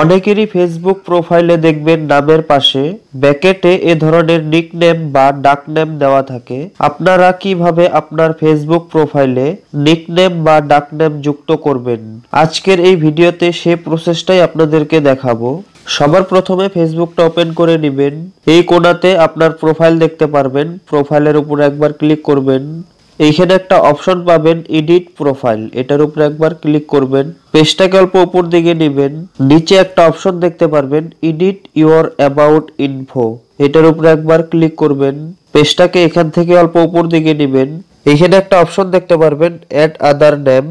অনেকেরই ফেসবুক প্রোফাইলে দেখবেন নামের পাশে ব্যাকেটে এ ধরনের নিকনেম বা ডাকনেম দেওয়া থাকে আপনারা কিভাবে আপনার ফেসবুক প্রোফাইলে নিকনেম বা ডাকনেম যুক্ত করবেন আজকের এই ভিডিওতে সে প্রসেসটাই আপনাদেরকে দেখাবো সবার প্রথমে ফেসবুকটা ওপেন করে নেবেন এই কোণাতে আপনার প্রোফাইল দেখতে পারবেন প্রোফাইলের উপর একবার ক্লিক করবেন এইখানে একটা অপশন পাবেন এডিট প্রোফাইল এটার উপরে একবার ক্লিক করবেন পেজটাকে অল্প উপর দিকে নেবেন নিচে একটা অপশন দেখতে পারবেন এডিট ইউর অ্যাবাউট ইনফো এটার উপরে একবার ক্লিক করবেন পেজটাকে এখান থেকে অল্প উপর দিকে নেবেন এখানে একটা অপশন দেখতে পারবেন অ্যাড আদার নেম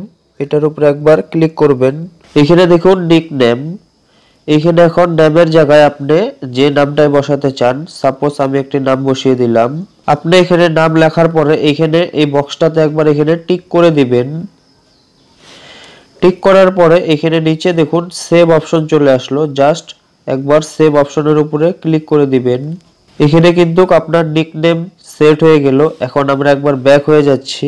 এটার উপরে একবার ক্লিক করবেন এখানে দেখুন নিক নেম এখানে এখন নামের জায়গায় আপনি যে নামটাই বসাতে চান সাপোজ আমি একটি নাম বসিয়ে দিলাম আপনি এখানে নাম লেখার পরে এখানে এই বক্সটাতে একবার এখানে টিক করে দিবেন টিক করার পরে এখানে নিচে দেখুন সেভ অপশন চলে আসলো জাস্ট একবার সেভ অপশনের উপরে ক্লিক করে দিবেন এখানে কিন্তু আপনার নিকনেম সেট হয়ে গেল এখন আমরা একবার ব্যাক হয়ে যাচ্ছি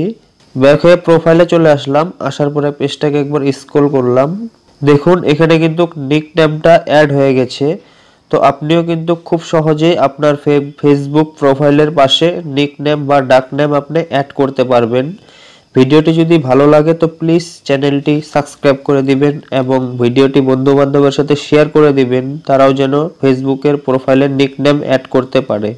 ব্যাক হয়ে প্রোফাইলে চলে আসলাম আসার পরে পেজটাকে একবার স্ক্রল করলাম দেখুন এখানে কিন্তু নিক নামটা অ্যাড হয়ে গেছে তো আপনিও কিন্তু খুব সহজেই আপনার ফেসবুক প্রোফাইলের পাশে নিক নেম বা ডাক নেম আপনি অ্যাড করতে পারবেন ভিডিওটি যদি ভালো লাগে তো প্লিজ চ্যানেলটি সাবস্ক্রাইব করে দিবেন এবং ভিডিওটি বন্ধুবান্ধবের সাথে শেয়ার করে দিবেন তারাও যেন ফেসবুকের প্রোফাইলে নিক নেম অ্যাড করতে পারে